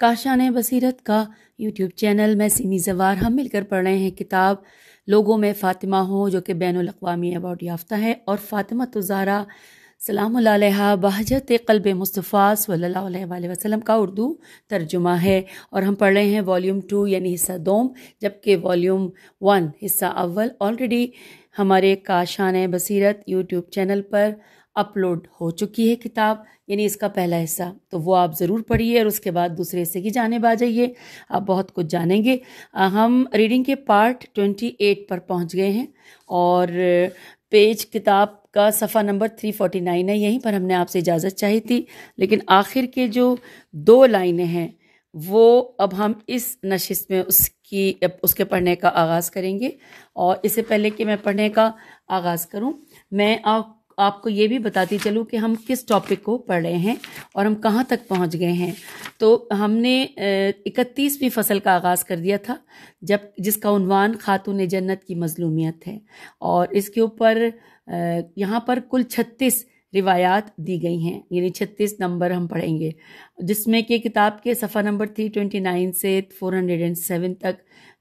काशान बसीरत का YouTube channel में सिमी जवार हम मिलकर पढ़ रहे हैं किताब लोगों में फ़ातिमा हो जो कि बैन अवी अवार्ड याफ्ता है और फ़ातिमा तुजारा तो सलाम बहजत कल्ब मुस्तफ़ा सल्ला वसलम का उर्दू तर्जुमा है और हम पढ़ रहे हैं वॉल्यूम टू यानी हिस्सा दोम जबकि वॉल्यूम वन हिस्सा अव्वल ऑलरेडी हमारे काशान बसीरत यूट्यूब चैनल पर अपलोड हो चुकी है किताब यानी इसका पहला हिस्सा तो वो आप ज़रूर पढ़िए और उसके बाद दूसरे हिस्से की जानेब आ जाइए आप बहुत कुछ जानेंगे हम रीडिंग के पार्ट ट्वेंटी एट पर पहुँच गए हैं और पेज किताब का सफ़ा नंबर थ्री फोर्टी नाइन है यहीं पर हमने आपसे इजाज़त चाही थी लेकिन आखिर के जो दो लाइनें हैं वो अब हम इस नशिस्त में उसकी उसके पढ़ने का आगाज़ करेंगे और इससे पहले कि मैं पढ़ने का आगाज़ करूं मैं आप आपको ये भी बताती चलूँ कि हम किस टॉपिक को पढ़ रहे हैं और हम कहाँ तक पहुँच गए हैं तो हमने इकतीसवीं फसल का आगाज़ कर दिया था जब जिसका उनवान खातून जन्नत की मजलूमियत है और इसके ऊपर यहाँ पर कुल छत्तीस रिवायात दी गई हैं यानी छत्तीस नंबर हम पढ़ेंगे जिसमें कि किताब के सफ़ा नंबर थ्री ट्वेंटी नाइन से फोर हंड्रेड एंड सेवन तक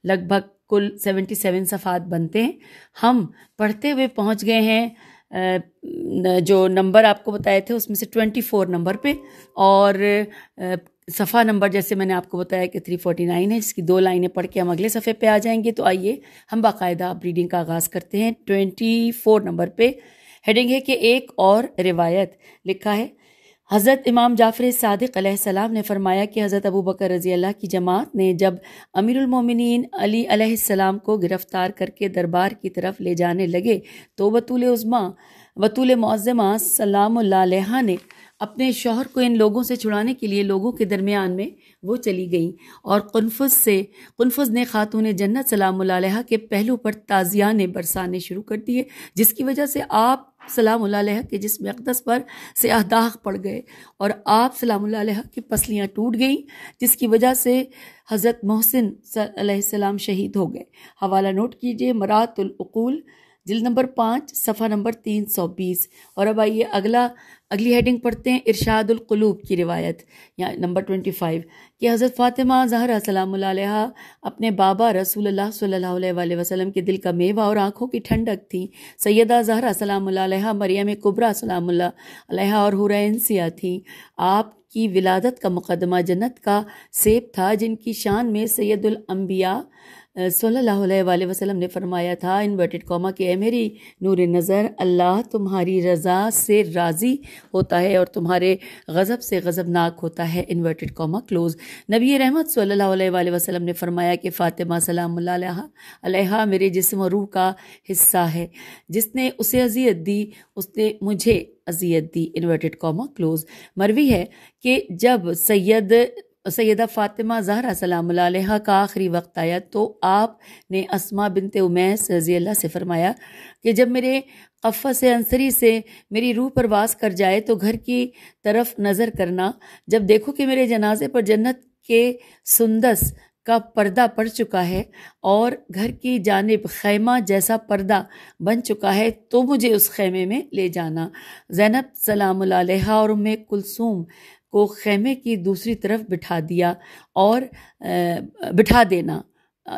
लगभग कुल सेवेंटी सेवन सफ़ात बनते हैं हम पढ़ते हुए पहुँच गए हैं जो नंबर आपको बताए थे उसमें से ट्वेंटी फोर नंबर पे और सफ़ा नंबर जैसे मैंने आपको बताया कि थ्री फोर्टी नाइन है जिसकी दो लाइनें पढ़ के हम अगले सफ़े पे आ जाएंगे तो आइए हम बाकायदा आप रीडिंग का आगाज़ करते हैं ट्वेंटी फोर नंबर पे हेडिंग है कि एक और रिवायत लिखा है हज़रत इमाम जाफ़र सदक सलाम ने फरमाया कि हज़रत अबू बकर रज़ी अल्लाह की जमात ने जब अमीरमिन अली को गिरफ़्तार करके दरबार की तरफ ले जाने लगे तो बतूल उज़मा बतूल मौज़मा सलाम ने अपने शोहर को इन लोगों से छुड़ाने के लिए लोगों के दरमियान में वो चली गईं और कन्फुज से कन्फुज ने खातून जन्नत सलाम के पहलू पर ताज़ियाने बरसाने शुरू कर दिए जिसकी वजह से आप सलाम के जिसम अकदस पर स्याह दाग पड़ गए और आप सलाम की पसलियाँ टूट गईं जिसकी वजह से हज़रत मोहसिन सलाम शहीद हो गए हवाला नोट कीजिए मरातुलूल जिल नंबर पाँच सफ़ा नंबर तीन सौ बीस और अब आइए अगला अगली हेडिंग पढ़ते हैं इरशादुलकलूब की रिवायत या नंबर ट्वेंटी फाइव कि हज़रत फ़ातिमा जहरा सलाम अपने बाबा रसूल अल्लाह सल्लल्लाहु अलैहि वसल्लम के दिल का मेवा और आँखों की ठंडक थी सैदा जहरा सलाम मरियम कुबरा सलाम और हुरसिया थी आप की विलादत का मुकदमा जन्नत का सेब था जिनकी शान में सैदुलम्बिया सल्लल्लाहु अलैहि वसल्लम ने फरमाया था इन्वर्टेड कॉमा कि मेरी नूर नज़र अल्लाह तुम्हारी रज़ा से राज़ी होता है और तुम्हारे गज़ब से गज़बनाक होता है इन्वर्टेड कॉमा क्लोज़ नबी रहमत सल्ला वसलम ने फरमाया कि फ़ातिमा सलाम मेरे जिसम रूह का हिस्सा है जिसने उसे अजियत दी उसने मुझे अजियत दी इन्वर्टेड कॉमा क्लोज़ मरवी है कि जब सैद सैदा फ़ातिमा ज़हरा सलाम का आखिरी वक्त आया तो आप ने अस्मा बिनत उमैस रज़ी अल्लाह से फ़रमाया कि जब मेरे कफ़ा से अंसरी से मेरी रूह पर वास कर जाए तो घर की तरफ नज़र करना जब देखो कि मेरे जनाजे पर जन्नत के सुंदस का पर्दा पड़ चुका है और घर की जानब खैमा जैसा पर्दा बन चुका है तो मुझे उस खैमे में ले जाना जैनब सलाम और उम कुलसूम को खेमे की दूसरी तरफ बिठा दिया और बिठा देना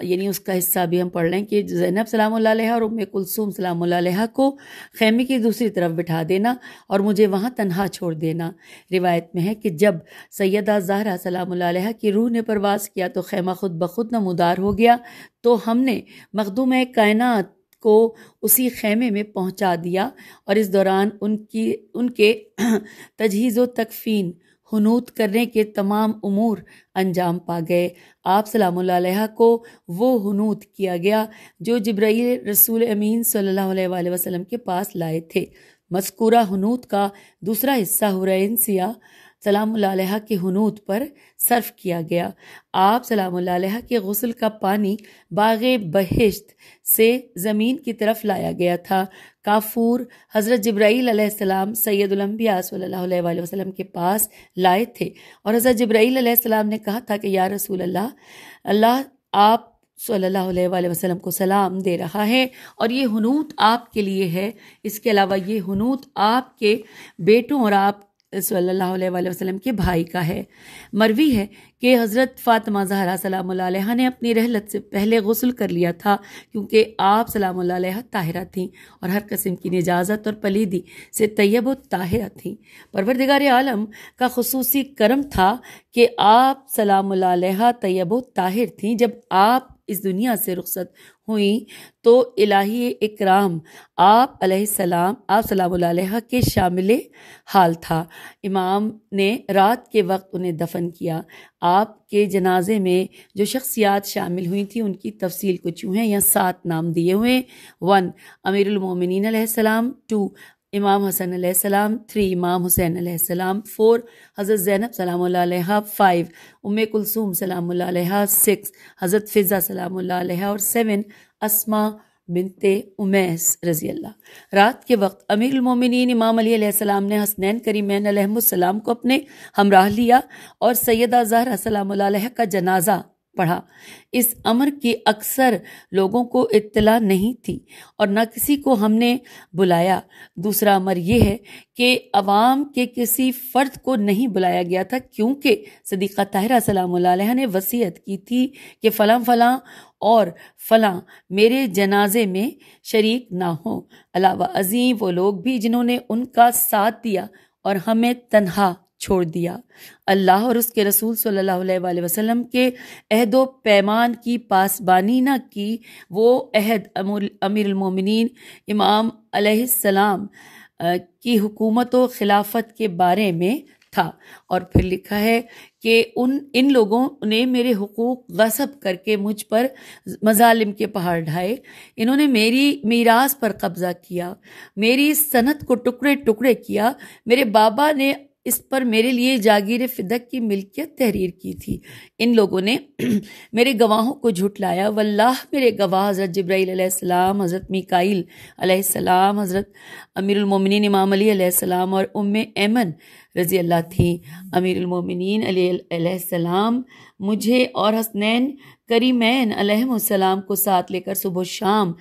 यानी उसका हिस्सा भी हम पढ़ लें कि जैनब सलाम और उम कुलसूम सलाम को खैमे की दूसरी तरफ बिठा देना और मुझे वहाँ तन्हा छोड़ देना रिवायत में है कि जब सैदा ज़ाहरा सलाम की रूह ने प्रवास किया तो खेमा खुद ब खुद नमदार हो गया तो हमने मखदूम कायनात को उसी खेमे में पहुंचा दिया और इस दौरान उनकी उनके तजहीज़ तकफ़ीन हनूत करने के तमाम उमूर अंजाम पा गए आप सलाम को वो हनूत किया गया जो जब्राइल रसूल अमीन सल्लल्लाहु अलैहि के पास लाए थे मस्कूरा हनूत का दूसरा हिस्सा हुरैन सिया सलाम के हनूत पर सर्फ किया गया आप सलाम के गसल का पानी बाग बहिश्त से ज़मीन की तरफ लाया गया था काफूर हज़रत जब्राईलम सैदुलम्बिया वसम के पास लाए थे और हज़रत जब्राईलम ने कहा था कि या रसूल अल्लाह अल्लाह आप सल्लल्लाहु अलैहि वसल्लम को सलाम दे रहा है और ये हनूत आपके लिए है इसके अलावा ये हनूत आपके बेटों और आप सल्लल्लाहु अलैहि वसल्लम के भाई का है मरवी है कि हज़रत फ़ातिमा जहरा सलाम ने अपनी रहलत से पहले गसल कर लिया था क्योंकि आप सलाम ताहिरा थीं और हर कस्म की निजाज़त और पलीदी से तैयब व ताहिरा थीं परवरदिगार आलम का खसूस करम था कि आप सलाम तैयब व ताहिर थीं जब आप इस दुनिया से रुख्सत हुई तो इलाही इकराम आप सलाम आप सलाम के शामिल हाल था इमाम ने रात के वक्त उन्हें दफन किया आपके जनाजे में जो शख्सियात शामिल हुई थी उनकी तफसील कुछ यूँ हैं या सात नाम दिए हुए वन अमीरमिन सलाम टू इमाम हसन सलाम थ्री इमाम हुसैन सलाम फोर हज़रत ज़ैनब सलाम फ़ाइव उम कुलसूम सलाम सिक्स हज़रत फ़िज़ा सलाम और सेवन असमा बिनते उमैस रजी अल्लाह रात के वक्त अमीरमिन इमाम अलीसम ने हसनैन करीमैन अलहसम को अपने हमराह लिया और सैदा जहरा सलाम का जनाजा पढ़ा इस अमर की अक्सर लोगों को इत्तला नहीं थी और न किसी को हमने बुलाया दूसरा अमर यह है कि अवाम के किसी फ़र्द को नहीं बुलाया गया था क्योंकि सदीक़ा ताहरा सलाम ने वसीयत की थी कि फ़लाँ फ़लाँ और फ़लाँ मेरे जनाजे में शरीक ना हो अलावा अजीम वो लोग भी जिन्होंने उनका साथ दिया और हमें तनहा छोड़ दिया अल्लाह और उसके रसूल सल्लल्लाहु अलैहि वसल्लम के अहद पैमान की पासबानी न की वो अहद अमीर उमिन इमाम अलैहिस्सलाम की हुकूमत व खिलाफत के बारे में था और फिर लिखा है कि उन इन लोगों ने मेरे हकूक़ गसब करके मुझ पर मजालिम के पहाड़ ढाए इन्होंने मेरी मीरास पर कब्ज़ा किया मेरी सनत को टुकड़े टुकड़े किया मेरे बाबा ने इस पर मेरे लिए जागीर फिदक की मिल्कियत तहरीर की थी इन लोगों ने मेरे गवाहों को झुटलाया वल्लाह मेरे गवाह हज़रत जब्राईसम हज़रत मिकाइल अलैहिस्सलाम हज़रत अमीरमिन इमाम अलीसम और उम एमन रज़ी अल्लाह थी अमीरमिन अलीसम मुझे और हसनैन करीमैन अलैहिस्सलाम को साथ लेकर सुबह शाम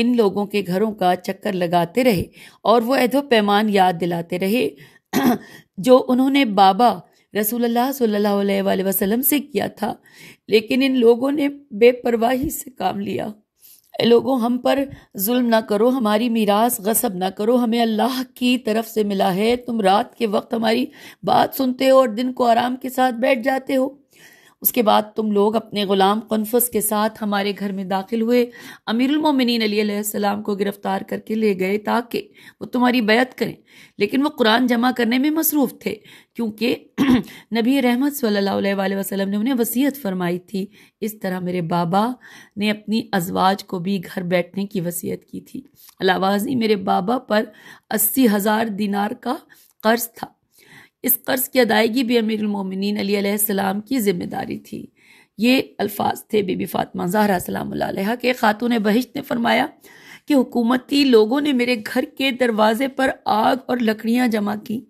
इन लोगों के घरों का चक्कर लगाते रहे और वह ऐदो पैमान याद दिलाते रहे जो उन्होंने बाबा रसूल सल्ला वसलम से किया था लेकिन इन लोगों ने बेपरवाही से काम लिया लोगों हम पर जुल्म ना करो हमारी मीरास गसब ना करो हमें अल्लाह की तरफ से मिला है तुम रात के वक्त हमारी बात सुनते हो और दिन को आराम के साथ बैठ जाते हो उसके बाद तुम लोग अपने ग़ुलाम कन्फस के साथ हमारे घर में दाखिल हुए अमीरमिन सलाम को गिरफ़्तार करके ले गए ताकि वो तुम्हारी बैत करें लेकिन वो कुरान जमा करने में मसरूफ़ थे क्योंकि नबी रहमत सल्ला वसलम ने उन्हें वसीयत फरमाई थी इस तरह मेरे बाबा ने अपनी अजवाज को भी घर बैठने की वसीयत की थी अलावाजी मेरे बाबा पर अस्सी हज़ार दिनार का कर्ज था इस कर्ज़ की अदायगी भी अमीर अमीरमिन अलीसम की जिम्मेदारी थी ये अल्फाज थे बीबी फ़ातमा जहरा सलाम के ख़ातून बहिश्त ने फरमाया कि हुकूमती लोगों ने मेरे घर के दरवाजे पर आग और लकड़ियाँ जमा की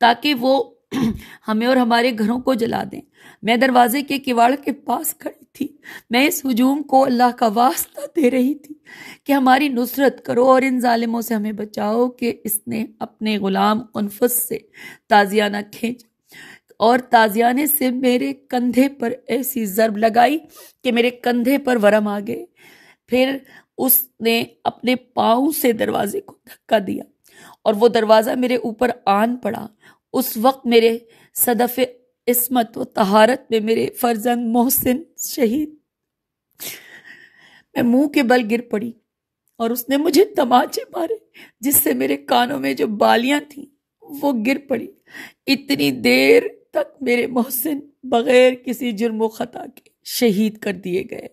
ताकि वो हमें और हमारे घरों को जला दें मैं दरवाजे के किवाड़ के पास खड़ी थी मैं इस हजूम को अल्लाह का वास्ता दे रही थी कि हमारी नुसरत करो और इन ालिमों से हमें बचाओ कि इसने अपने ग़ुलाम उनफस से ताज़ियाना खींचा और ताजियाने से मेरे कंधे पर ऐसी ज़रब लगाई कि मेरे कंधे पर वरम आ गए फिर उसने अपने पाँव से दरवाजे को धक्का दिया और वो दरवाज़ा मेरे ऊपर आन पड़ा उस वक्त मेरे सदफ़ इसमत व तहारत में मेरे फर्जंद मोहसिन शहीद मैं मुंह के बल गिर पड़ी और उसने मुझे तमाचे मारे जिससे मेरे कानों में जो बालियां थीं वो गिर पड़ी इतनी देर तक मेरे मोहसिन बगैर किसी जुर्म ख़ता के शहीद कर दिए गए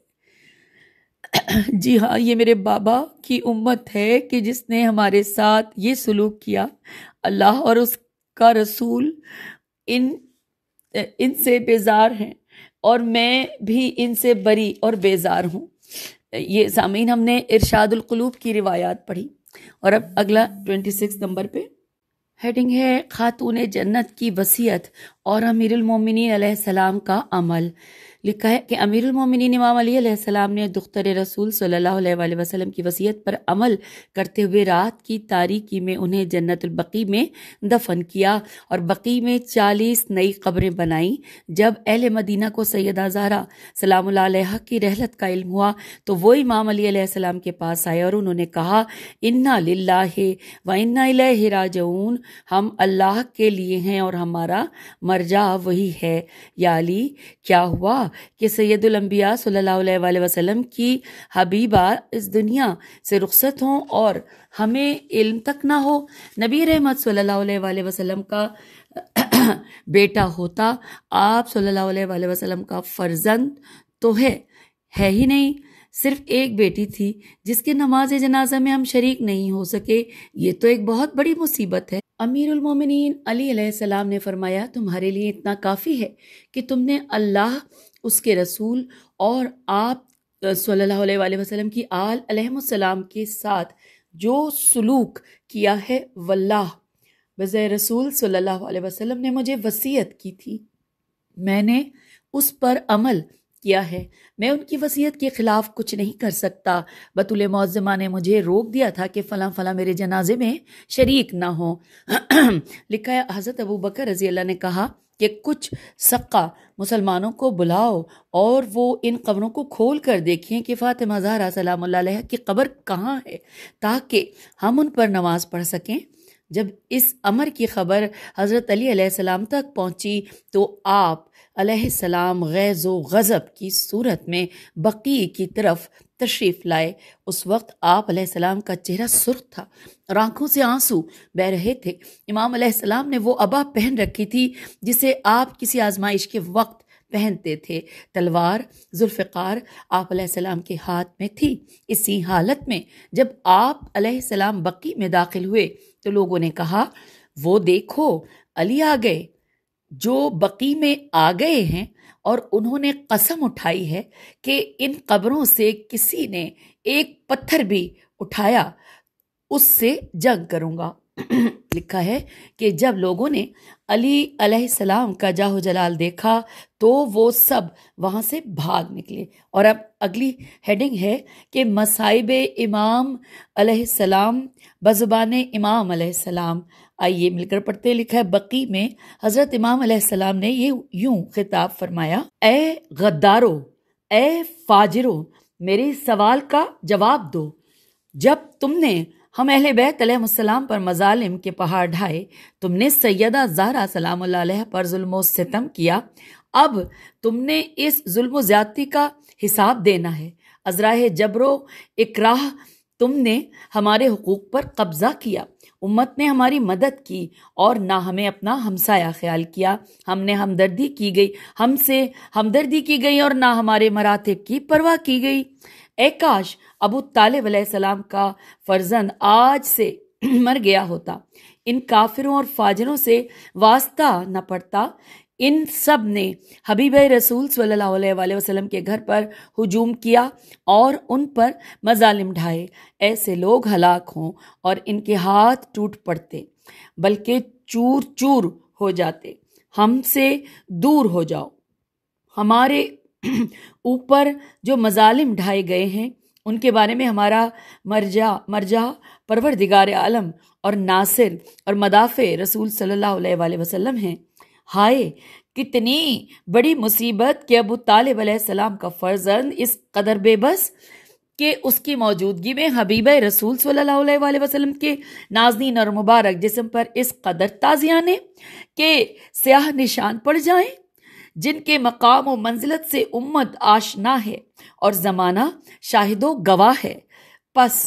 जी हाँ ये मेरे बाबा की उम्मत है कि जिसने हमारे साथ ये सलूक किया अल्लाह और उसका रसूल इन इनसे बेजार हैं और मैं भी इनसे बरी और बेजार हूँ ये सामीन हमने इरशादुलकलूब की रिवायात पढ़ी और अब अगला ट्वेंटी सिक्स नंबर पे हेडिंग है खातून जन्नत की वसीयत और अमीरमिन सलाम का अमल लिखा है कि अमीर मोमिनीन इमाम अलीसम ने दुख्तर रसूल सल्लल्लाहु वसलम की वसीयत पर अमल करते हुए रात की तारीकी में उन्हें जन्नतबकी में दफन किया और बकी में चालीस नई खबरें बनाईं जब अहल मदीना को सैद आजारा सलाम की रहलत का इल्म हुआ तो वो इमाम अलीसम के पास आए और उन्होंने कहा इन्ना ला व इन्ना राजऊन हम अल्लाह के लिए हैं और हमारा मरजा वही है या अली क्या हुआ कि सैदुलम्बिया सल्ला वसल्लम की हबीबा इस दुनिया से रुखसत हों और हमें इल्म तक ना हो नबी रहमत सल्ला वसल्लम का बेटा होता आप सल्ला वसल्लम का फर्जंद तो है है ही नहीं सिर्फ एक बेटी थी जिसके नमाज जनाजा में हम शरीक नहीं हो सके ये तो एक बहुत बड़ी मुसीबत है अमीरमिन अली सलाम ने फरमाया तुम्हारे लिए इतना काफ़ी है कि तुमने अल्लाह उसके रसूल और आप सल्लल्लाहु अलैहि वसल्लम की आल अलहम के साथ जो सलूक किया है वल्ला बज़ रसूल सल्लल्लाहु अलैहि वसल्लम ने मुझे वसीयत की थी मैंने उस पर अमल किया है मैं उनकी वसीयत के ख़िलाफ़ कुछ नहीं कर सकता बतुल मौजमा ने मुझे रोक दिया था कि फ़लाँ फ़लाँ मेरे जनाजे में शरीक ना हो लिखा है हज़रत अबू बकर रज़ी अल्लाह ने कहा कि कुछ सक्का मुसलमानों को बुलाओ और वो इन कबरों को खोल कर देखें कि फ़ातिमा जहरा सलाम की कब्र कहाँ है ताकि हम उन पर नमाज़ पढ़ सकें जब इस अमर की खबर हज़रत अली सलाम तक पहुँची तो आप सलाम गैज़ो गज़ब की सूरत में बकी की तरफ तशरीफ़ लाए उस वक्त आप सलाम का चेहरा सुर्ख था और आंखों से आंसू बह रहे थे इमाम सलाम ने वो अबा पहन रखी थी जिसे आप किसी आजमाइश के वक्त पहनते थे तलवार जुल्फ़ार आप सलाम के हाथ में थी इसी हालत में जब आप सलाम बक्की में दाखिल हुए तो लोगों ने कहा वो देखो अली आ गए जो बकी में आ गए हैं और उन्होंने कसम उठाई है कि इन कब्रों से किसी ने एक पत्थर भी उठाया उससे जंग करूँगा लिखा है कि जब लोगों ने अली अलैहिस्सलाम का जाहो जलाल देखा तो वो सब वहाँ से भाग निकले और अब अगली हेडिंग है कि मसाइब इमाम अलैहिस्सलाम बजुबान इमाम अलैहिस्सलाम आइए मिलकर पढ़ते लिखा है बकी में हज़रत इमाम अलैहिस्सलाम ने ये यूं खिताब फरमाया ए गद्दारो ए फाजिरो मेरे सवाल का जवाब दो जब तुमने हम अहल बैतम पर मजालिम के पहाड़ ढाए तुमने सैदा जारा सलाम पर जुल्म सितम किया अब तुमने इस जुल्म ज़्यादती का हिसाब देना है अजराह जबरो इकराह तुमने हमारे हकूक़ पर कब्ज़ा किया उम्मत ने हमारी मदद की और ना हमें अपना हमसाया ख्याल किया हमने हमदर्दी की गई हमसे हमदर्दी की गई और ना हमारे मरातब की परवाह की गई ए काश अबू तालिब सलाम का फर्जंद आज से मर गया होता इन काफिरों और फाजरों से वास्ता न पड़ता इन सब ने हबीब रसूल सल्लल्लाहु अलैहि वसल्लम के घर पर हुजूम किया और उन पर मजालिम ढाए ऐसे लोग हलाक हों और इनके हाथ टूट पड़ते बल्कि चूर चूर हो जाते हमसे दूर हो जाओ हमारे ऊपर जो मजालिम ढाए गए हैं उनके बारे में हमारा मरजा मरजा परवर दिगार आलम और नासिर और मदाफ़े रसूल सल्लल्लाहु अलैहि वसल्लम हैं हाय कितनी बड़ी मुसीबत कि अबू तालब सलाम का फ़र्जंद इस कदर बेबस के उसकी मौजूदगी में हबीब रसूल सल्लल्लाहु अलैहि वसल्लम के नाजनीन और मुबारक जिसम पर इस कदर ताजियाने के स्याह निशान पड़ जाएं जिनके मकाम व मंजिलत से उम्मत आशना है और ज़माना शाहिदो गवाह है बस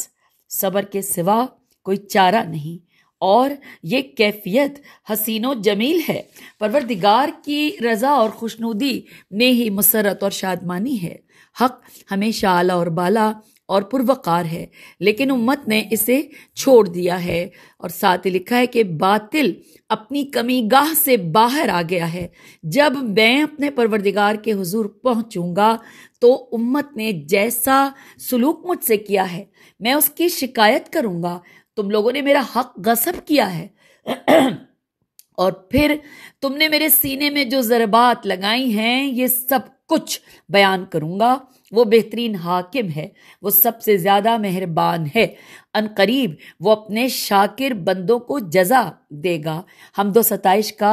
सबर के सिवा कोई चारा नहीं और ये कैफियत हसीनो जमील है परवरदिगार की रज़ा और खुशनुदी में ही मसरत और शादमानी है हक हमेशा आला और बाला और पुरवकार है लेकिन उम्मत ने इसे छोड़ दिया है और साथ ही लिखा है कि बातिल अपनी कमी गाह से बाहर आ गया है जब मैं अपने परवरदिगार के हुजूर पहुंचूंगा तो उम्मत ने जैसा सलूक मुझसे किया है मैं उसकी शिकायत करूंगा तुम लोगों ने मेरा हक गसब किया है और फिर तुमने मेरे सीने में जो ज़रबात लगाई हैं ये सब कुछ बयान करूंगा वो बेहतरीन हाकिम है वो सबसे ज़्यादा मेहरबान है अन करीब वो अपने शाकिर बंदों को जजा देगा हमदो सतश का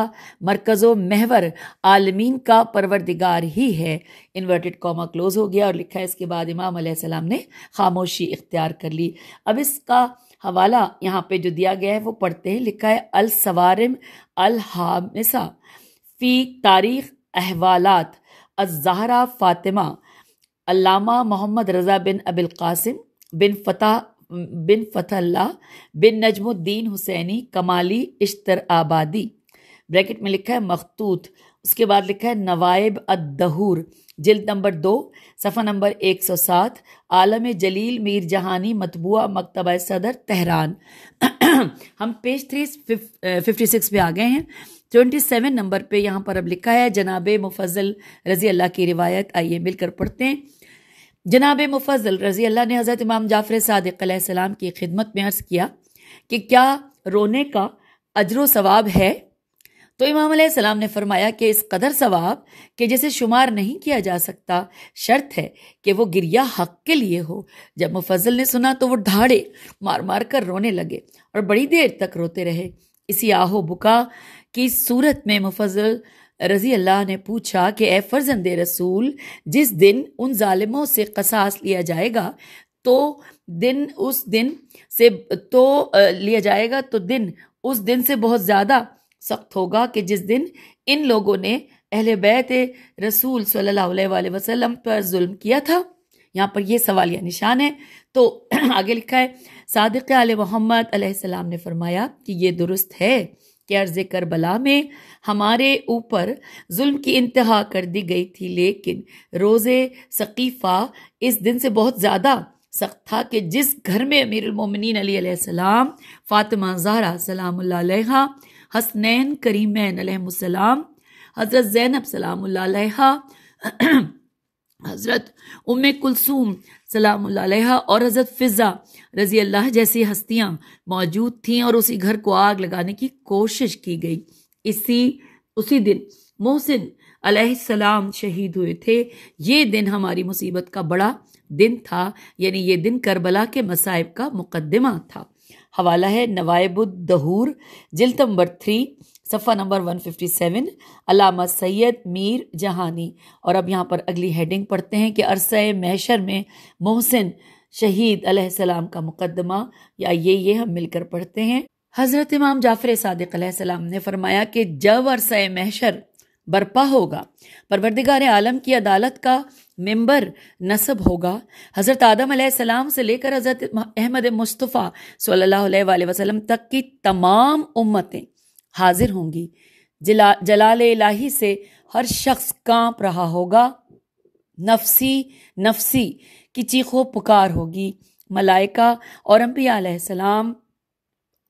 मरकज़ महवर आलमीन का परवरदिगार ही है इन्वर्टेड कॉमा क्लोज़ हो गया और लिखा है इसके बाद इमाम सलाम ने खामोशी इख्तियार कर ली अब इसका हवाला यहाँ पे जो दिया गया है वो पढ़ते हैं लिखा है अल सवारम अल हामिसा फ़ी तारीख़ अहवालत अज़हरा फ़ातिमा अल्लामा मोहम्मद रज़ा बिन अबिल कासिम बिन फ़तह बिन फ़तल्ला बिन नजमुद्दीन हुसैनी कमाली इश्तर आबादी ब्रैकेट में लिखा है मखतूत उसके बाद लिखा है नवाइब अदहूर जिल्द नंबर दो सफ़ा नंबर एक सौ सात आलम जलील मीर जहानी मतबूआ मकतबा सदर तहरान हम पेज थ्री फिफ्टी सिक्स पे आ गए हैं ट्वेंटी सेवन नंबर पे यहाँ पर अब लिखा है जनाब मुफजल रज़ी अल्लाह की रिवायत आइए मिलकर पढ़ते हैं जनाब मुफजल रज़ी अल्लाह ने हज़रत इमाम जाफ़र सदकाम की खिदमत में अर्ज़ किया कि क्या रोने का अजर वाब है तो इमाम सलाम ने फरमाया कि इस कदर सवाब के जैसे शुमार नहीं किया जा सकता शर्त है कि वो गिरिया हक के लिए हो जब मुफजल ने सुना तो वो ढाड़े मार मार कर रोने लगे और बड़ी देर तक रोते रहे इसी आहो बुका कि सूरत में मुफजल रजी अल्लाह ने पूछा कि ए फर्जंद रसूल जिस दिन उन ालिमों से कसास लिया जाएगा तो दिन उस दिन से तो लिया जाएगा तो दिन उस दिन से बहुत ज़्यादा सख्त होगा कि जिस दिन इन लोगों ने अहल बैत रसूल सल्ला वसलम पर जुल्म किया था यहाँ पर यह या निशान है तो आगे लिखा है सदक़ आल मोहम्मद ने फरमाया कि ये दुरुस्त है कि अर्ज़ करबला में हमारे ऊपर जुल्म की इंतहा कर दी गई थी लेकिन रोज़े सकीफ़ा इस दिन से बहुत ज़्यादा सख्त था कि जिस घर में अमीर अलीसम फ़ातिमा ज़ारा सलाम हसनैन करीमैन सलाम हज़रत ज़ैनब सलाम हज़रत उम कुलसूम सलाम और हज़रत फ़िज़ा रज़ी अल्लाह जैसी हस्तियाँ मौजूद थीं और उसी घर को आग लगाने की कोशिश की गई इसी उसी दिन मोहसिन सलाम शहीद हुए थे ये दिन हमारी मुसीबत का बड़ा दिन था यानी ये दिन करबला के मसाइब का मुकदमा था हवाला है नवाबुद्दहूर जिल्द नंबर थ्री सफ़ा नंबर 157 अलामा सैयद मीर जहानी और अब यहाँ पर अगली हेडिंग पढ़ते हैं कि अरसा मैशर में मोहसिन शहीद अलैहिस्सलाम का मुकदमा या ये ये हम मिलकर पढ़ते हैं हज़रत इमाम जाफ़र सदक अलैहिस्सलाम ने फरमाया कि जब अरसा मैशर बरपा होगा परवरदिगार आलम की अदालत का मेंबर नसब होगा हज़रत आदम सलाम से लेकर हज़रत अहमद मुस्तफ़ा सल्लल्लाहु अलैहि वसल्लम तक की तमाम उम्मतें हाजिर होंगी जला जलाल इलाही से हर शख्स कांप रहा होगा नफसी नफसी की चीखो पुकार होगी मलाइका और अम्बियाम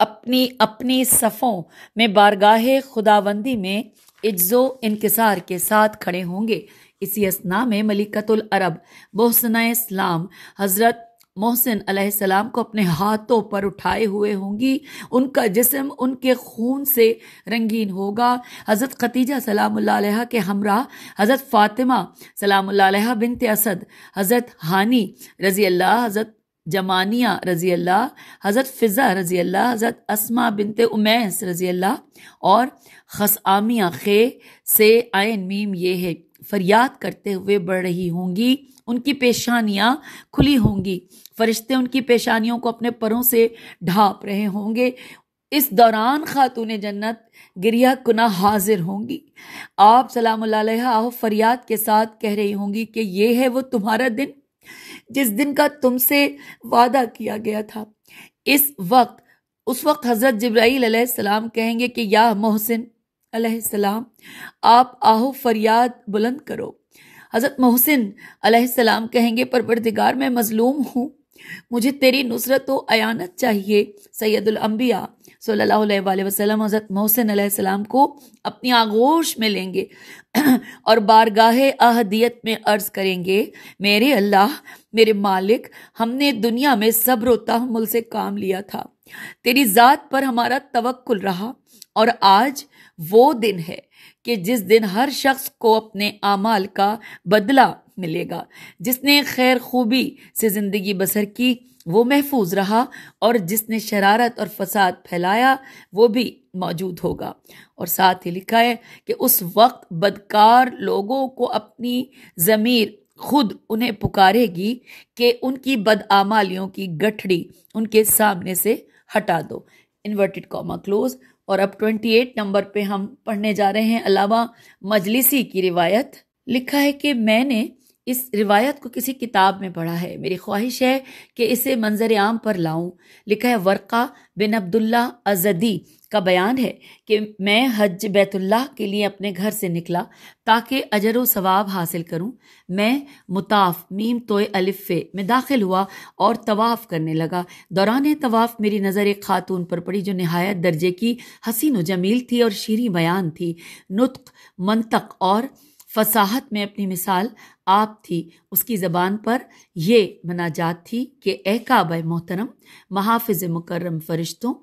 अपनी अपनी सफ़ों में बारगाह खुदावंदी में इज्जो इनकसार के साथ खड़े होंगे इसी असना में मलिकतुल अरब बोसना इस्लाम हज़रत मोहसिन अलैहिस्सलाम को अपने हाथों पर उठाए हुए होंगी उनका जिसम उनके खून से रंगीन होगा हज़रत खतीजा सलाम के हमरा हज़रत फ़ातिमा सलाम बिनत असद हज़रत हानि रज़ी अल्लाह हज़रत जमानिया रज़ी अल्लाह हज़रत फ़िज़ा रज़ी अल्लाह हज़रत असमा बिनते उमैस रज़ी अल्लाह और आमिया खे से आयन मीम ये है फरियाद करते हुए बढ़ रही होंगी उनकी पेशानियाँ खुली होंगी फरिश्ते उनकी पेशानियों को अपने परों से ढाप रहे होंगे इस दौरान खातून जन्नत गिरिया कुना हाजिर होंगी आप सलाम फरियाद के साथ कह रही होंगी कि ये है वो तुम्हारा दिन जिस दिन का तुमसे वादा किया गया था इस वक्त उस वक्त हज़रत जब्राईल सलाम कहेंगे कि या मोहसिन सलाम आप आहो फरियाद बुलंद करो हज़रत मोहसिन सलाम कहेंगे परवरदिगार मैं मज़लूम हूँ मुझे तेरी नुसरत व अयानत चाहिए सैदुलम्बिया सल्ला वसलम हज़रत मोहसिन सलाम को अपनी आगोश में लेंगे और बारगाह अहदियत में अर्ज़ करेंगे मेरे अल्लाह मेरे मालिक हमने दुनिया में सब्र तहमुल से काम लिया था तेरी ज़ात पर हमारा तवक्ल रहा और आज वो दिन है कि जिस दिन हर शख्स को अपने आमाल का बदला मिलेगा जिसने खैर खूबी से ज़िंदगी बसर की वो महफूज रहा और जिसने शरारत और फसाद फैलाया वो भी मौजूद होगा और साथ ही लिखा है कि उस वक्त बदकार लोगों को अपनी ज़मीर खुद उन्हें पुकारेगी कि उनकी बदआमालियों की गठड़ी उनके सामने से हटा दो इन्वर्टेड कॉमा क्लोज और अब 28 नंबर पे हम पढ़ने जा रहे हैं अलावा मजलिसी की रिवायत लिखा है कि मैंने इस रिवायत को किसी किताब में पढ़ा है मेरी ख्वाहिश है कि इसे मंजर आम पर लाऊं लिखा है वर्का बिन अब्दुल्ला अजदी का बयान है कि मैं हज बैतुल्लाह के लिए अपने घर से निकला ताकि अजर सवाब हासिल करूं मैं मुताफ मीम तोय अलिफ़े में दाखिल हुआ और तवाफ़ करने लगा दौरान तवाफ़ मेरी नज़र एक खातून पर पड़ी जो नहायत दर्जे की हसीन व जमील थी और शीरी बयान थी नुत्क मनतक और फसाहत में अपनी मिसाल आप थी उसकी ज़बान पर यह मनाजात थी कि ए काब मोहतरम महाफिज मुकर्रम फ़रिश्तों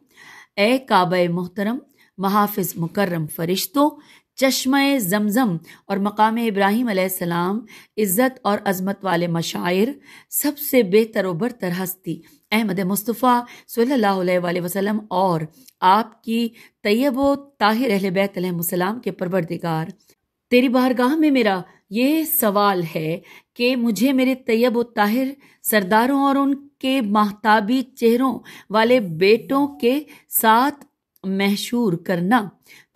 ए काब मोहतरम महाफिज मुकर्रम फ़रिश्तों चश्म जमज़म और मकाम इब्राहिम सलाम इज़्ज़त और अजमत वाले मशायर सबसे बेहतर व बरतर हस्ती अहमद मुस्तफ़ा सल्ला वसलम और आपकी तैयब ताहिर अहल बैतम के परवरदिगार तेरी बारगाह में मेरा ये सवाल है कि मुझे मेरे तैयब व ताहिर सरदारों और उनके महताबी चेहरों वाले बेटों के साथ महशूर करना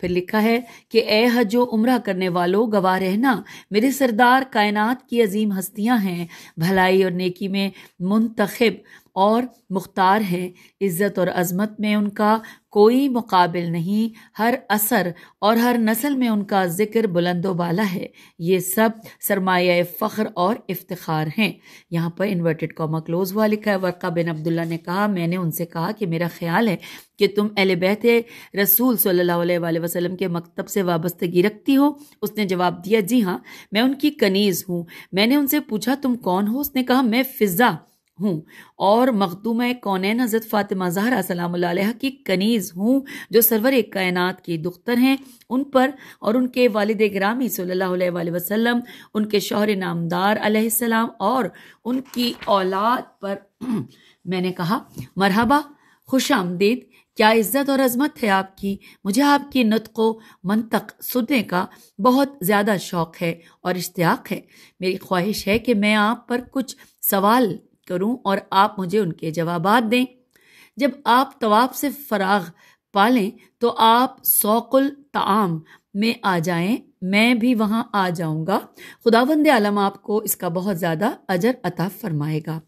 फिर लिखा है कि ए हजो उम्र करने वालों गवाह रहना मेरे सरदार कायनात की अजीम हस्तियां हैं भलाई और नेकी में मुंतखब और मुख्तार हैं इज़्ज़त और अज़मत में उनका कोई मुकाबिल नहीं हर असर और हर नस्ल में उनका ज़िक्र बुलंदो वाला है ये सब सरमाया फ़ख्र और इफ्तार हैं यहाँ पर इन्वर्टेड कॉमा क्लोज हुआ लिखा है वर्का बिन अब्दुल्ला ने कहा मैंने उनसे कहा कि मेरा ख्याल है कि तुम अहल बहत रसूल सल्ला वसलम के मकतब से वाबस्तगी रखती हो उसने जवाब दिया जी हाँ मैं उनकी कनीज़ हूँ मैंने उनसे पूछा तुम कौन हो उसने कहा मैं फ़िज़ा हूँ और मखदूम कौनैन हज़रत फ़ातिमा जहरा सलाम की कनीज़ हूँ जो सरवर कायनात की दुख्तर हैं उन पर और उनके वालद ग्रामी सल्ला वसलम उनके शोहर नामदार सलाम और उनकी औलाद पर मैंने कहा मरहबा खुश आमदीद क्या इज़्ज़त और अजमत है आपकी मुझे आपकी नत मनतक सुनने का बहुत ज़्यादा शौक़ है और इश्तियाक है मेरी ख्वाहिश है कि मैं आप पर कुछ सवाल करूं और आप मुझे उनके जवाब दें जब आप तवाब से फराग पालें तो आप सौकुल ताम में आ जाएं मैं भी वहां आ जाऊंगा खुदावंद आलम आपको इसका बहुत ज़्यादा अजर अता फरमाएगा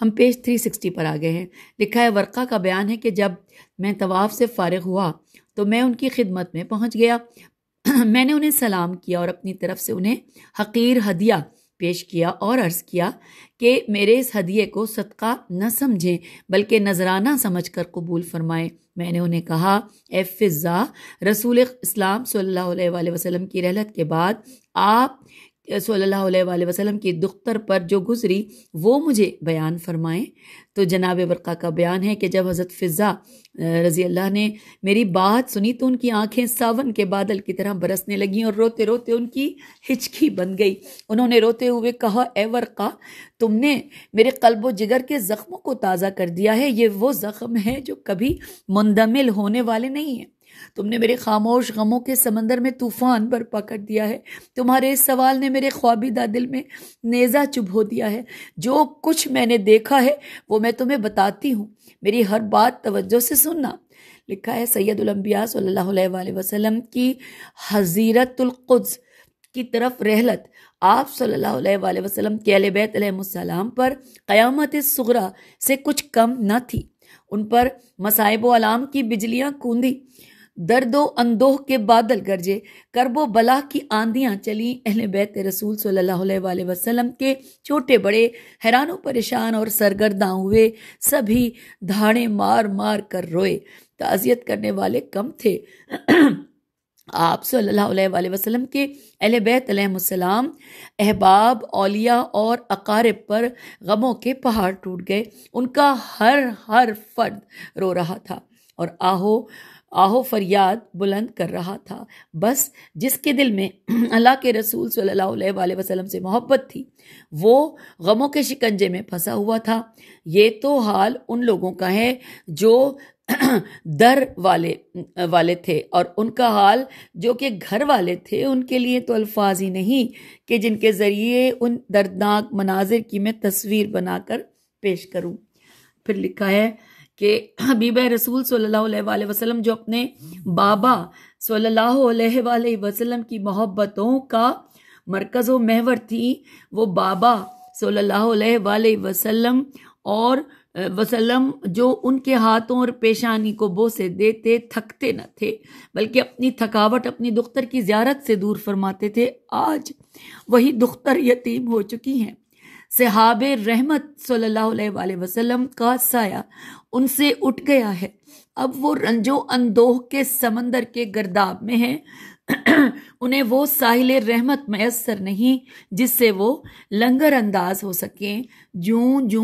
हम पेज 360 पर आ गए हैं लिखा है वर्का का बयान है कि जब मैं तवाफ़ से फ़ारग हुआ तो मैं उनकी खिदमत में पहुंच गया मैंने उन्हें सलाम किया और अपनी तरफ से उन्हें हकीर हदिया पेश किया और अर्ज़ किया कि मेरे इस हदिये को सदका न समझें बल्कि नजराना समझ कर कबूल फ़रमाएँ मैंने उन्हें कहा ए रसूल इस्लाम सल्लल्लाहु अलैहि वसल्लम की रहलत के बाद आप सल्ला वसलम की दुख्तर पर जो गुज़री वो मुझे बयान फरमाएं तो जनाब वर्का का बयान है कि जब हज़रत फ़िज़ा रज़ी अल्लाह ने मेरी बात सुनी तो उनकी आंखें सावन के बादल की तरह बरसने लगीं और रोते रोते उनकी हिचकी बन गई उन्होंने रोते हुए कहा ए वर्का तुमने मेरे कल्ब जिगर के ज़ख्मों को ताज़ा कर दिया है ये वो ज़ख्म है जो कभी मुंदमिल होने वाले नहीं हैं तुमने मेरे खामोश गमों के समंदर में तूफान पर पकड़ दिया है तुम्हारे इस सवाल ने मेरे ख्वाबीदा दिल में नेज़ा चुभो दिया है जो कुछ मैंने देखा है वो मैं तुम्हें बताती हूँ मेरी हर बात तवज्जो से सुनना लिखा है सैदुलम्बिया सल्ला वसलम की हजीरतुल्क़ुद्स की तरफ रहलत आप सल्ला वसलम के अलबैतम पर क़यामत सगरा से कुछ कम न थी उन पर मसाइब आलाम की बिजलियाँ कूंदी दर्दो अंदोह के बादल गरजे करबो बला की आंधियाँ चली अहल बैत रसूल सल्लल्लाहु अलैहि वसल्लम के छोटे बड़े हैरानों परेशान और सरगर्दा हुए सभी धाड़े मार मार कर रोए ताज़ियत करने वाले कम थे आप सल्लल्लाहु अलैहि वसल्लम के अहल बैत अलैहिस्सलाम अहबाब औलिया और अकारब पर गमों के पहाड़ टूट गए उनका हर हर फर्द रो रहा था और आहो आहो फरियाद बुलंद कर रहा था बस जिसके दिल में अल्लाह के रसूल सल्लल्लाहु अलैहि वसल्लम से मोहब्बत थी वो गमों के शिकंजे में फंसा हुआ था ये तो हाल उन लोगों का है जो दर वाले वाले थे और उनका हाल जो कि घर वाले थे उनके लिए तो अल्फाज ही नहीं कि जिनके ज़रिए उन दर्दनाक मनाजिर की मैं तस्वीर बनाकर पेश करूं फिर लिखा है कि हबीब रसूल सल्लल्लाहु अलैहि जो अपने बाबा सल्लल्लाहु अलैहि वसल्लम की मोहब्बतों का मरकज़ व महवर थी वो बाबा सल्लल्लाहु अलैहि वसल्लम और वसल्लम जो उनके हाथों और पेशानी को बोसे देते थकते न थे बल्कि अपनी थकावट अपनी दुख्तर की ज्यारत से दूर फरमाते थे आज वही दुख्तर यतीम हो चुकी हैं सहाब रहमत सल्ला वसलम का साया उनसे उठ गया है अब वो रंजो अंदोह के समंदर के गर्दाब में है उन्हें वो साहिल रहमत मैसर नहीं जिससे वो लंगर अंदाज हो सकें जू जू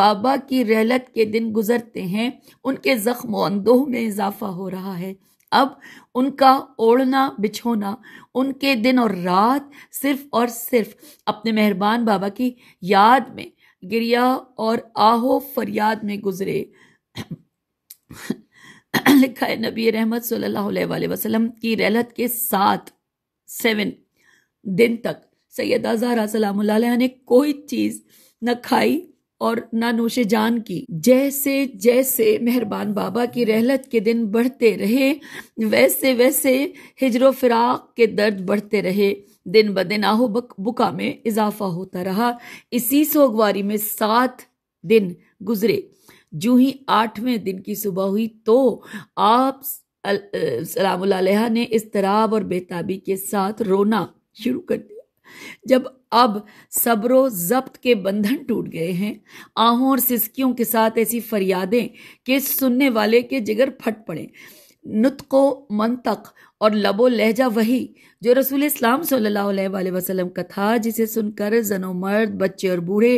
बाबा की रहलत के दिन गुजरते हैं उनके ज़ख्म अंदोह में इजाफा हो रहा है अब उनका ओढ़ना बिछोना उनके दिन और रात सिर्फ और सिर्फ अपने मेहरबान बाबा की याद में गिरिया और आहो फरियाद में गुजरे लिखा है नबी रहमत सल्लल्लाहु अलैहि वसल्लम की रहलत के साथ सेवन दिन तक सैयद आजारा सलाम ने कोई चीज़ न खाई और न नोशे जान की जैसे जैसे मेहरबान बाबा की रहलत के दिन बढ़ते रहे वैसे वैसे हिजरो फिराक के दर्द बढ़ते रहे दिन ब दिन आहो बुका में इजाफा होता रहा इसी सोगवारी में सात दिन गुजरे जू ही आठवें दिन की सुबह हुई तो आप सलाम ने इसतराब और बेताबी के साथ रोना शुरू कर दिया जब अब सब्रो जब्त के बंधन टूट गए हैं आहों और सिस्कियों के साथ ऐसी फरियादें के सुनने वाले के जिगर फट पड़े नुतको मंतक और लबो लहजा वही जो रसूल इस्लाम सल्लल्लाहु अलैहि वसल्लम का था जिसे सुनकर जनो मर्द बच्चे और बूढ़े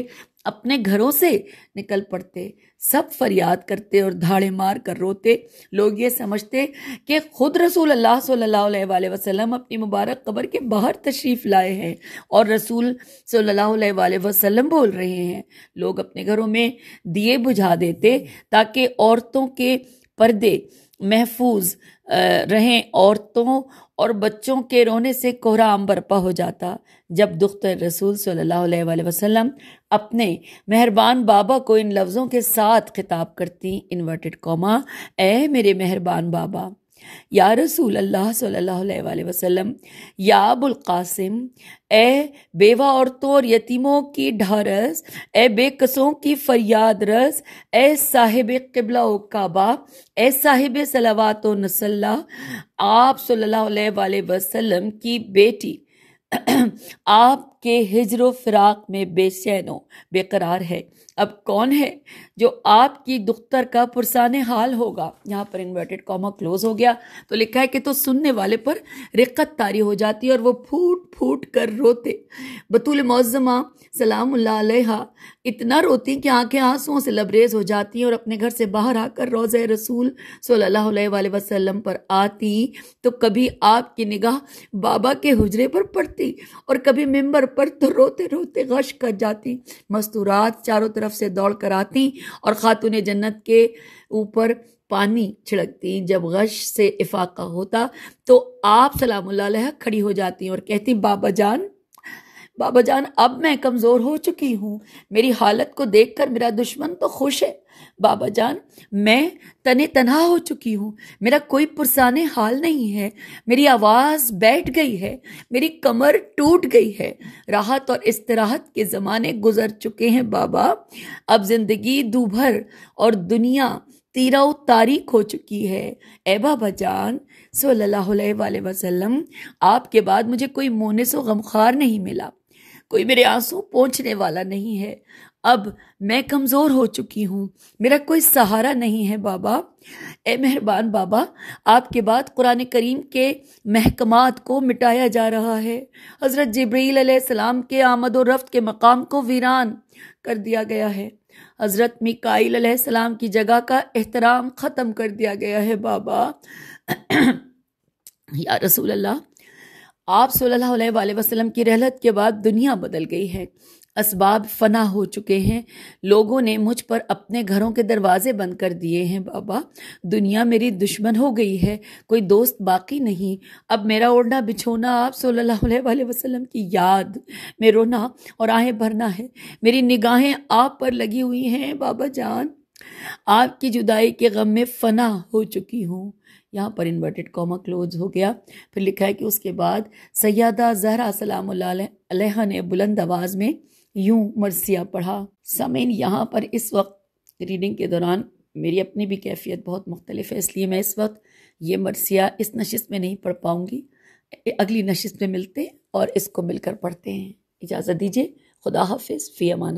अपने घरों से निकल पड़ते सब फरियाद करते और धाड़े मार कर रोते लोग ये समझते कि खुद रसूल अल्लाह सल्लल्लाहु अलैहि वसल्लम अपनी मुबारक क़बर के बाहर तशरीफ़ लाए हैं और रसूल सल्लल्लाहु अलैहि वसल्लम बोल रहे हैं लोग अपने घरों में दिए बुझा देते ताकि औरतों के पर्दे महफूज रहें औरतों और बच्चों के रोने से कोहरा आम बरपा हो जाता जब दुख्त रसूल सल्लल्लाहु अलैहि वसल्लम अपने मेहरबान बाबा को इन लफ्ज़ों के साथ खिताब करती इन्वर्टेड कौमा ए मेरे मेहरबान बाबा या रसूल अल्लाह सल्लल्लाहु अलैहि वसल्लम या अबुल कासिम ए बेवा औरतों और यतीमों की ढारस ए बेकसों की फरियाद रस ए साहिब किबला काबा ए साहिब सलावात नसल्ला आप सल्लल्लाहु अलैहि वसल्लम की बेटी आप आपके हिजर फिराक में बेचैन हो बेकरार है अब कौन है जो आपकी दुख्तर का पुरसान हाल होगा यहाँ पर इन्वर्टेड कॉमा क्लोज हो गया तो लिखा है कि तो सुनने वाले पर रिक्कत तारी हो जाती है और वो फूट फूट कर रोते बतूल मौजमा सलाम इतना रोती कि आंखें आंसुओं से लबरेज हो जाती हैं और अपने घर से बाहर आकर रोज़ रसूल सल्ला वसलम पर आती तो कभी आपकी निगाह बाबा के हजरे पर पड़ती और कभी मेंबर पर तो रोते रोते गश कर जाती मस्तूरात चारों तरफ से दौड़ कर आती और ख़ातून जन्नत के ऊपर पानी छिड़कती जब गश से इफाका होता तो आप सलाम खड़ी हो जाती और कहती बाबा जान बाबा जान अब मैं कमज़ोर हो चुकी हूँ मेरी हालत को देखकर मेरा दुश्मन तो खुश है बाबा जान मैं तने तनहा हो चुकी हूँ मेरा कोई पुरसाने हाल नहीं है मेरी आवाज़ बैठ गई है मेरी कमर टूट गई है राहत और इस्तराहत के ज़माने गुजर चुके हैं बाबा अब ज़िंदगी दूभर और दुनिया तीरा तारीख हो चुकी है ए बाबा जान सल्लल्लाहु अलैहि वसल्लम आपके बाद मुझे कोई मोहनस व गमखार नहीं मिला कोई मेरे आंसू पहुँचने वाला नहीं है अब मैं कमज़ोर हो चुकी हूँ मेरा कोई सहारा नहीं है बाबा ए मेहरबान बाबा आपके बाद कुरान करीम के महकमात को मिटाया जा रहा है हज़रत जबरील सलाम के आमद और रफ्त के मकाम को वीरान कर दिया गया है हज़रत मिकाईल सलाम की जगह का एहतराम ख़त्म कर दिया गया है बाबा या रसूल अल्लाह आप सल्लल्लाहु अलैहि वसल्लम की रहलत के बाद दुनिया बदल गई है इसबाब फना हो चुके हैं लोगों ने मुझ पर अपने घरों के दरवाजे बंद कर दिए हैं बाबा दुनिया मेरी दुश्मन हो गई है कोई दोस्त बाकी नहीं अब मेरा ओढ़ना बिछोना आप सल्लल्लाहु अलैहि वसल्लम की याद में रोना और आहें भरना है मेरी निगाहें आप पर लगी हुई हैं बाबा जान आपकी जुदाई के गम में फना हो चुकी हूँ यहाँ पर इन्वर्टेड कॉमा क्लोज हो गया फिर लिखा है कि उसके बाद सयादा जहरा सलाम ने बुलंद आवाज़ में यूं मरसिया पढ़ा समीन यहाँ पर इस वक्त रीडिंग के दौरान मेरी अपनी भी कैफियत बहुत मुख्तलिफ है इसलिए मैं इस वक्त ये मरसिया इस नशिस्त में नहीं पढ़ पाऊँगी अगली नशिस्त में मिलते और इसको मिलकर पढ़ते हैं इजाज़त दीजिए खुदा हाफिज़ फ़ी अमान